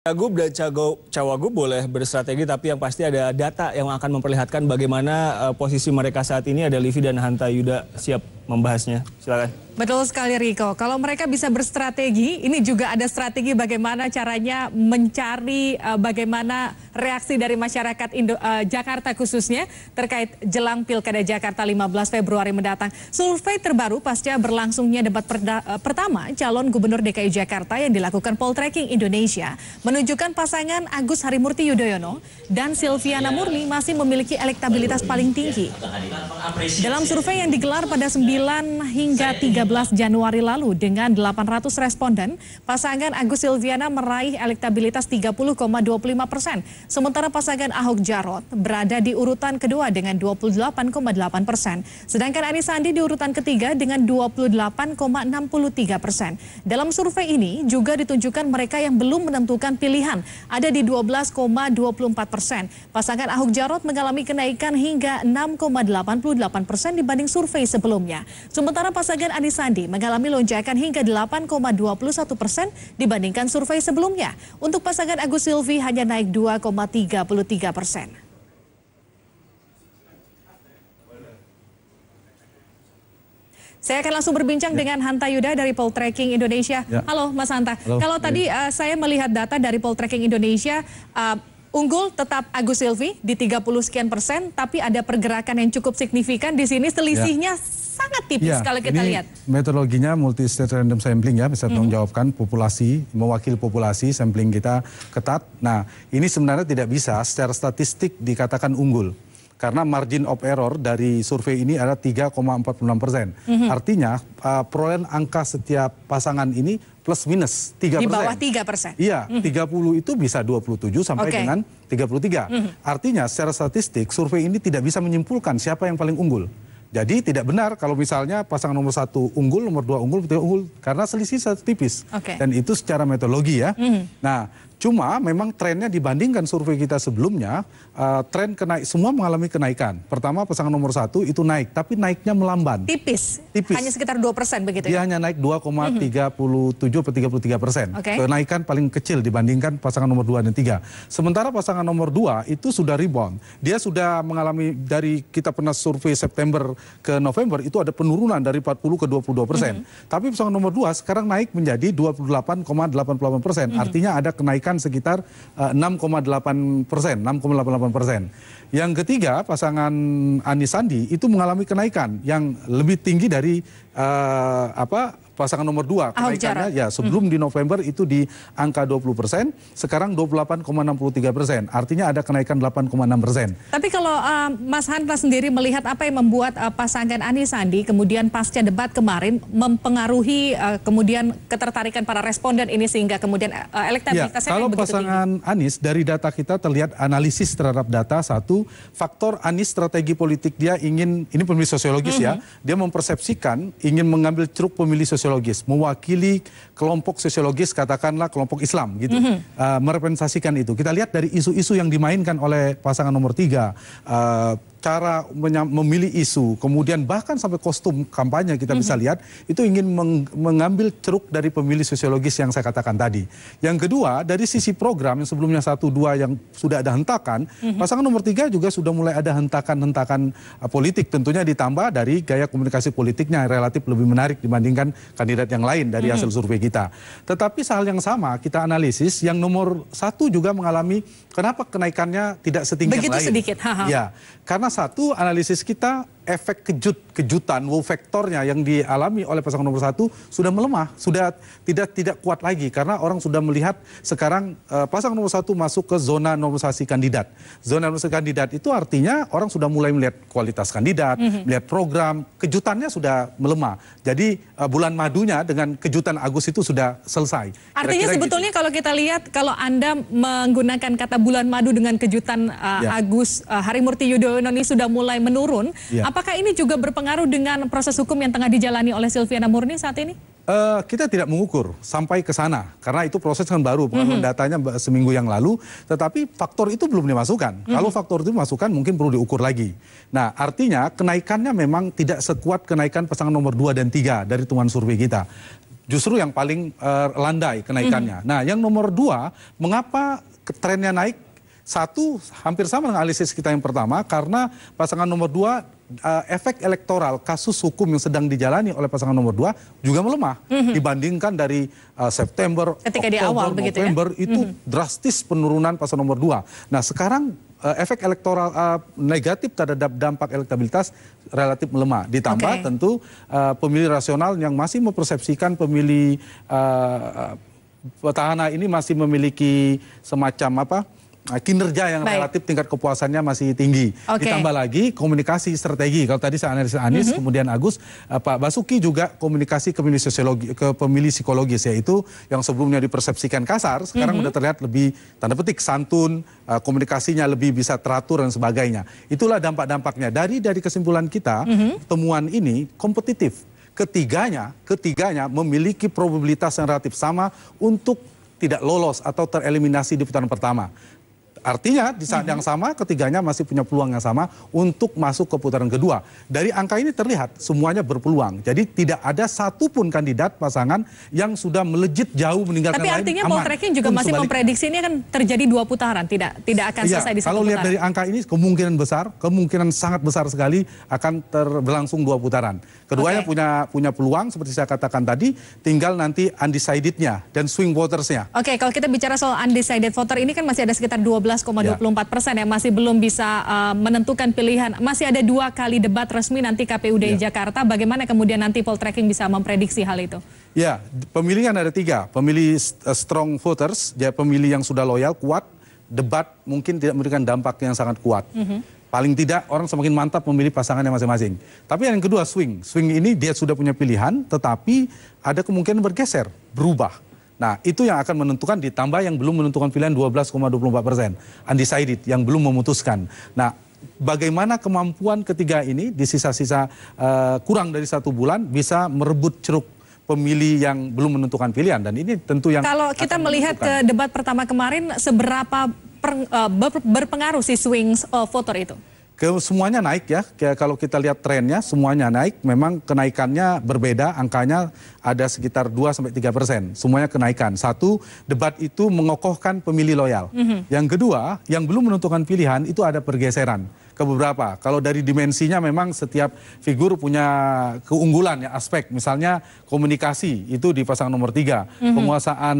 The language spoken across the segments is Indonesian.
Cagub dan Cago, Cawagub boleh berstrategi, tapi yang pasti ada data yang akan memperlihatkan bagaimana uh, posisi mereka saat ini. Ada Livi dan Hanta Yuda siap membahasnya. Silakan. Betul sekali Riko. Kalau mereka bisa berstrategi, ini juga ada strategi bagaimana caranya mencari uh, bagaimana reaksi dari masyarakat Indo, uh, Jakarta khususnya terkait jelang Pilkada Jakarta 15 Februari mendatang. Survei terbaru pasca berlangsungnya debat perda, uh, pertama calon Gubernur DKI Jakarta yang dilakukan Poltreking Indonesia menunjukkan pasangan Agus Harimurti Yudhoyono dan Silviana Murni masih memiliki elektabilitas paling tinggi. Dalam survei yang digelar pada 9 hingga 13 13 Januari lalu dengan 800 responden, pasangan Agus Silviana meraih elektabilitas 30,25 persen, sementara pasangan Ahok Jarot berada di urutan kedua dengan 28,8 persen, sedangkan Anies Sandi di urutan ketiga dengan 28,63 persen. Dalam survei ini juga ditunjukkan mereka yang belum menentukan pilihan, ada di 12,24 persen. Pasangan Ahok Jarot mengalami kenaikan hingga 6,88 persen dibanding survei sebelumnya. Sementara pasangan Anies Sandi mengalami lonjakan hingga 8,21 persen dibandingkan survei sebelumnya. Untuk pasangan Agus Silvi hanya naik 2,33 persen. Saya akan langsung berbincang ya. dengan Hanta Yuda dari Poltreking Indonesia. Ya. Halo Mas Hanta, Halo. kalau ya. tadi uh, saya melihat data dari Poltreking Indonesia, uh, unggul tetap Agus Silvi di 30 sekian persen, tapi ada pergerakan yang cukup signifikan di sini ya. selisihnya ya sangat tipis ya, kalau kita ini lihat. Metodologinya multi state random sampling ya bisa -hmm. menjawabkan populasi, mewakili populasi sampling kita ketat. Nah, ini sebenarnya tidak bisa secara statistik dikatakan unggul karena margin of error dari survei ini ada 3,46 persen. Mm -hmm. Artinya uh, perolehan angka setiap pasangan ini plus minus 3 persen. Di bawah 3 persen? Iya, mm -hmm. 30 itu bisa 27 sampai okay. dengan 33. Mm -hmm. Artinya secara statistik survei ini tidak bisa menyimpulkan siapa yang paling unggul. Jadi tidak benar kalau misalnya pasangan nomor satu unggul, nomor dua unggul, nomor tiga unggul, karena selisih satu tipis. Okay. Dan itu secara metodologi ya. Mm. Nah, Cuma memang trennya dibandingkan survei kita sebelumnya, uh, tren kenaik semua mengalami kenaikan. Pertama pasangan nomor satu itu naik, tapi naiknya melamban. Tipis. Tipis. Hanya sekitar 2 persen begitu Dia ya? Dia hanya naik 2,37 puluh 33 persen. Okay. Kenaikan paling kecil dibandingkan pasangan nomor dua dan tiga. Sementara pasangan nomor dua itu sudah rebound. Dia sudah mengalami dari kita pernah survei September ke November itu ada penurunan dari 40 ke 22 persen. Mm -hmm. Tapi pasangan nomor dua sekarang naik menjadi 28,88 persen. Mm -hmm. Artinya ada kenaikan mencatatkan sekitar 6,8 eh, persen, 6,88 persen. Yang ketiga pasangan Anies Sandi itu mengalami kenaikan yang lebih tinggi dari uh, apa pasangan nomor 2 kenaikannya ya sebelum hmm. di November itu di angka 20 persen, sekarang 28,63 persen. Artinya ada kenaikan 8,6 persen. Tapi kalau uh, Mas Hanta sendiri melihat apa yang membuat uh, pasangan Anies Sandi kemudian pasca debat kemarin mempengaruhi uh, kemudian ketertarikan para responden ini sehingga kemudian uh, elektabilitasnya ya, kan kalau pasangan tinggi. Anies dari data kita terlihat analisis terhadap data satu faktor Anies strategi politik dia ingin ini pemilih sosiologis ya, -hmm. ya dia mempersepsikan ingin mengambil ceruk pemilih sosiologis sosiologis, mewakili kelompok sosiologis katakanlah kelompok Islam gitu, mm -hmm. uh, merepresentasikan itu. Kita lihat dari isu-isu yang dimainkan oleh pasangan nomor tiga. Uh, cara memilih isu, kemudian bahkan sampai kostum kampanye kita bisa mhm. lihat itu ingin meng mengambil ceruk dari pemilih sosiologis yang saya katakan tadi. Yang kedua dari sisi program yang sebelumnya satu dua yang sudah ada hentakan, mhm. pasangan nomor tiga juga sudah mulai ada hentakan-hentakan uh, politik. Tentunya ditambah dari gaya komunikasi politiknya yang relatif lebih menarik dibandingkan kandidat yang lain dari mhm. hasil survei kita. Tetapi hal yang sama kita analisis yang nomor satu juga mengalami kenapa kenaikannya tidak setinggi Begitu yang lain. Begitu sedikit. Ha -ha. Ya, karena satu analisis kita efek kejut, kejutan, wow faktornya yang dialami oleh pasangan nomor satu sudah melemah, sudah tidak tidak kuat lagi karena orang sudah melihat sekarang uh, pasangan nomor satu masuk ke zona normalisasi kandidat. Zona normalisasi kandidat itu artinya orang sudah mulai melihat kualitas kandidat, mm -hmm. melihat program, kejutannya sudah melemah. Jadi uh, bulan madunya dengan kejutan Agus itu sudah selesai. Artinya Kira -kira gitu. sebetulnya gitu. kalau kita lihat kalau Anda menggunakan kata bulan madu dengan kejutan uh, ya. Agus Harimurti Yudhoyono ini sudah mulai menurun. Ya. Apakah ini juga berpengaruh dengan proses hukum yang tengah dijalani oleh Silviana Murni saat ini? Uh, kita tidak mengukur sampai ke sana karena itu proses kan baru pengambilan mm -hmm. datanya seminggu yang lalu tetapi faktor itu belum dimasukkan mm -hmm. kalau faktor itu dimasukkan mungkin perlu diukur lagi nah artinya kenaikannya memang tidak sekuat kenaikan pasangan nomor 2 dan 3 dari teman survei kita justru yang paling uh, landai kenaikannya mm -hmm. nah yang nomor 2 mengapa trennya naik satu hampir sama dengan analisis kita yang pertama karena pasangan nomor dua eh, efek elektoral kasus hukum yang sedang dijalani oleh pasangan nomor dua juga melemah mm-hmm. dibandingkan dari uh, September, Ketika Oktober, di awal, ya? November ya? itu mm-hmm. drastis penurunan pasangan nomor dua. Nah sekarang uh, efek elektoral uh, negatif terhadap dampak elektabilitas relatif melemah. Ditambah okay. tentu uh, pemilih rasional yang masih mempersepsikan pemilih uh, petahana ini masih memiliki semacam apa? Ah, kinerja yang Baik. relatif tingkat kepuasannya masih tinggi. Okay. Ditambah lagi komunikasi strategi. Kalau tadi saya analisis Anies, mm -hmm. kemudian Agus, eh, Pak Basuki juga komunikasi ke pemilih sosiologi, ke pemilih psikologis yaitu yang sebelumnya dipersepsikan kasar, sekarang mm -hmm. udah terlihat lebih tanda petik santun, eh, komunikasinya lebih bisa teratur dan sebagainya. Itulah dampak-dampaknya. Dari dari kesimpulan kita, mm -hmm. temuan ini kompetitif. Ketiganya, ketiganya memiliki probabilitas yang relatif sama untuk tidak lolos atau tereliminasi di putaran pertama. Artinya di saat yang sama ketiganya masih punya peluang yang sama untuk masuk ke putaran kedua. Dari angka ini terlihat semuanya berpeluang. Jadi tidak ada satupun kandidat pasangan yang sudah melejit jauh meninggalkan Tapi artinya lain, poltreking juga masih sebalik. memprediksi ini akan terjadi dua putaran, tidak tidak akan selesai iya, selesai di satu Kalau lihat dari angka ini kemungkinan besar, kemungkinan sangat besar sekali akan berlangsung dua putaran. Keduanya okay. punya punya peluang seperti saya katakan tadi, tinggal nanti undecided-nya dan swing voters-nya. Oke, okay, kalau kita bicara soal undecided voter ini kan masih ada sekitar 12 14,24 persen yang masih belum bisa uh, menentukan pilihan. Masih ada dua kali debat resmi nanti KPU DI ya. Jakarta. Bagaimana kemudian nanti poll tracking bisa memprediksi hal itu? Ya, pemilih ada tiga. Pemilih eh, strong voters, ya pemilih yang sudah loyal, kuat. Debat mungkin tidak memberikan dampak yang sangat kuat. Mm -hmm. Paling tidak orang semakin mantap memilih pasangan yang masing-masing. Tapi yang kedua swing. Swing ini dia sudah punya pilihan, tetapi ada kemungkinan bergeser, berubah Nah, itu yang akan menentukan ditambah yang belum menentukan pilihan 12,24 persen. Undecided, yang belum memutuskan. Nah, bagaimana kemampuan ketiga ini di sisa-sisa uh, kurang dari satu bulan bisa merebut ceruk pemilih yang belum menentukan pilihan dan ini tentu yang kalau kita melihat ke debat pertama kemarin seberapa per, uh, berpengaruh si swings uh, voter itu ke semuanya naik ya. Kalau kita lihat trennya semuanya naik. Memang kenaikannya berbeda, angkanya ada sekitar 2 sampai 3 persen. Semuanya kenaikan. Satu, debat itu mengokohkan pemilih loyal. Mm -hmm. Yang kedua, yang belum menentukan pilihan itu ada pergeseran ke beberapa. Kalau dari dimensinya memang setiap figur punya keunggulan ya aspek. Misalnya komunikasi itu di pasangan nomor tiga, mm -hmm. penguasaan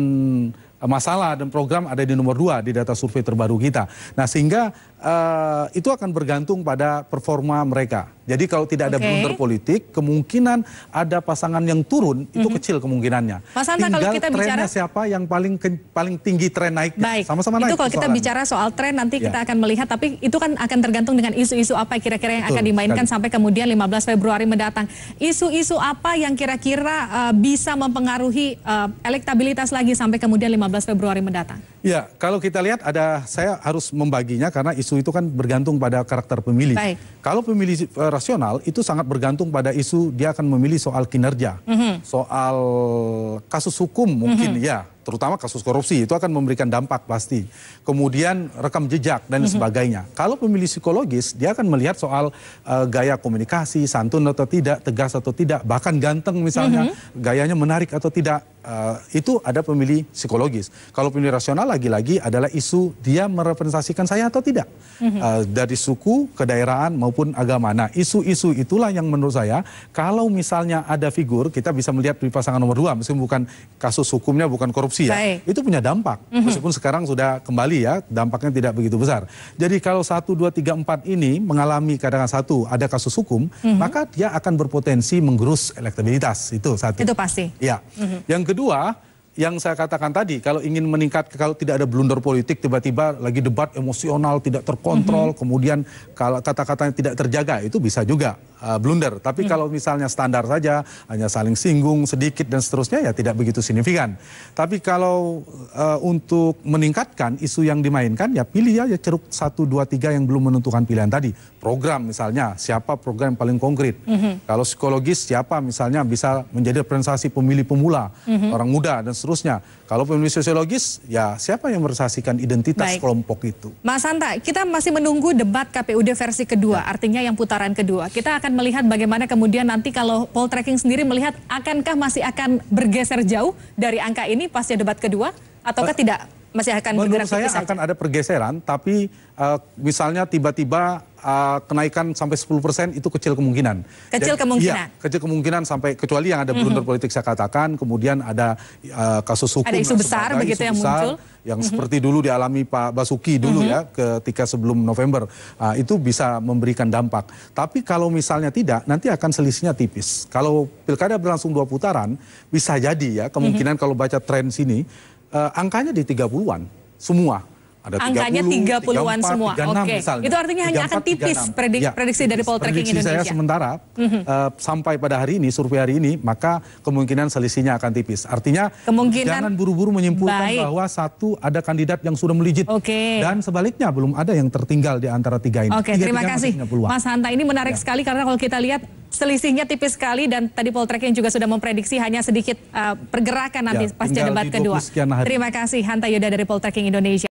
masalah dan program ada di nomor dua di data survei terbaru kita. Nah sehingga uh, itu akan bergantung pada performa mereka. Jadi kalau tidak ada okay. blunder politik, kemungkinan ada pasangan yang turun itu mm -hmm. kecil kemungkinannya. Mas Anta, Tinggal kalau kita bicara siapa yang paling ke, paling tinggi tren naik. Baik. Sama-sama naik. Itu kalau kita bicara soal tren nanti yeah. kita akan melihat, tapi itu kan akan tergantung dengan isu-isu apa kira-kira yang Betul, akan dimainkan sekali. sampai kemudian 15 Februari mendatang. Isu-isu apa yang kira-kira uh, bisa mempengaruhi uh, elektabilitas lagi sampai kemudian 15 Februari mendatang? Ya, kalau kita lihat ada saya harus membaginya karena isu itu kan bergantung pada karakter pemilih. Baik. Kalau pemilih eh, rasional itu sangat bergantung pada isu dia akan memilih soal kinerja, mm -hmm. soal kasus hukum mungkin mm -hmm. ya terutama kasus korupsi itu akan memberikan dampak pasti. Kemudian rekam jejak dan mm-hmm. sebagainya. Kalau pemilih psikologis dia akan melihat soal uh, gaya komunikasi santun atau tidak, tegas atau tidak, bahkan ganteng misalnya, mm-hmm. gayanya menarik atau tidak. Uh, itu ada pemilih psikologis. Kalau pemilih rasional lagi-lagi adalah isu dia merepresentasikan saya atau tidak mm-hmm. uh, dari suku, kedaerahan maupun agama. Nah, isu-isu itulah yang menurut saya kalau misalnya ada figur kita bisa melihat di pasangan nomor dua, meskipun bukan kasus hukumnya bukan korupsi korupsi ya, Baik. itu punya dampak. Mm -hmm. Meskipun sekarang sudah kembali ya, dampaknya tidak begitu besar. Jadi kalau 1, 2, 3, 4 ini mengalami kadang satu ada kasus hukum, mm -hmm. maka dia akan berpotensi menggerus elektabilitas. Itu satu. Itu pasti. Ya. Mm -hmm. Yang kedua, yang saya katakan tadi, kalau ingin meningkat, kalau tidak ada blunder politik, tiba-tiba lagi debat emosional, tidak terkontrol, mm -hmm. kemudian kalau kata-katanya tidak terjaga, itu bisa juga uh, blunder. Tapi mm -hmm. kalau misalnya standar saja, hanya saling singgung sedikit dan seterusnya, ya tidak begitu signifikan. Tapi kalau uh, untuk meningkatkan isu yang dimainkan, ya pilih aja ceruk 1, 2, 3 yang belum menentukan pilihan tadi. Program misalnya, siapa program yang paling konkret. Mm -hmm. Kalau psikologis, siapa misalnya bisa menjadi representasi pemilih pemula, mm -hmm. orang muda, dan seterusnya. Kalau pemilih sosiologis, ya siapa yang merasakan identitas Baik. kelompok itu? Mas Santa, kita masih menunggu debat KPUD versi kedua, ya. artinya yang putaran kedua. Kita akan melihat bagaimana kemudian nanti kalau poll tracking sendiri melihat akankah masih akan bergeser jauh dari angka ini pasca debat kedua, ataukah eh, tidak? masih akan Menurut bergerak saya akan ada pergeseran, tapi uh, misalnya tiba-tiba uh, kenaikan sampai 10% itu kecil kemungkinan. Kecil Jadi, iya, kemungkinan. Iya, kecil kemungkinan sampai kecuali yang ada blunder mm -hmm. politik saya katakan, kemudian ada uh, kasus hukum ada isu besar begitu isu yang besar, muncul yang mm -hmm. seperti dulu dialami Pak Basuki dulu mm -hmm. ya ketika sebelum November uh, itu bisa memberikan dampak. Tapi kalau misalnya tidak, nanti akan selisihnya tipis. Kalau pilkada berlangsung dua putaran, bisa jadi ya kemungkinan mm -hmm. kalau baca tren sini uh, angkanya di 30-an semua. Ada angkanya 30, 30-an 34, semua. Oke. Itu artinya 34, hanya akan tipis 36. prediksi, ya, prediksi dari Poltreking Indonesia. saya sementara mm-hmm. uh, sampai pada hari ini survei hari ini maka kemungkinan selisihnya akan tipis. Artinya kemungkinan, jangan buru-buru menyimpulkan baik. bahwa satu ada kandidat yang sudah melijit okay. dan sebaliknya belum ada yang tertinggal di antara tiga ini. Oke, okay, terima kasih. Mas Hanta ini menarik ya. sekali karena kalau kita lihat selisihnya tipis sekali dan tadi Poltreking juga sudah memprediksi hanya sedikit uh, pergerakan nanti ya, pasca debat kedua. Terima kasih Hanta Yuda dari Poltreking Indonesia.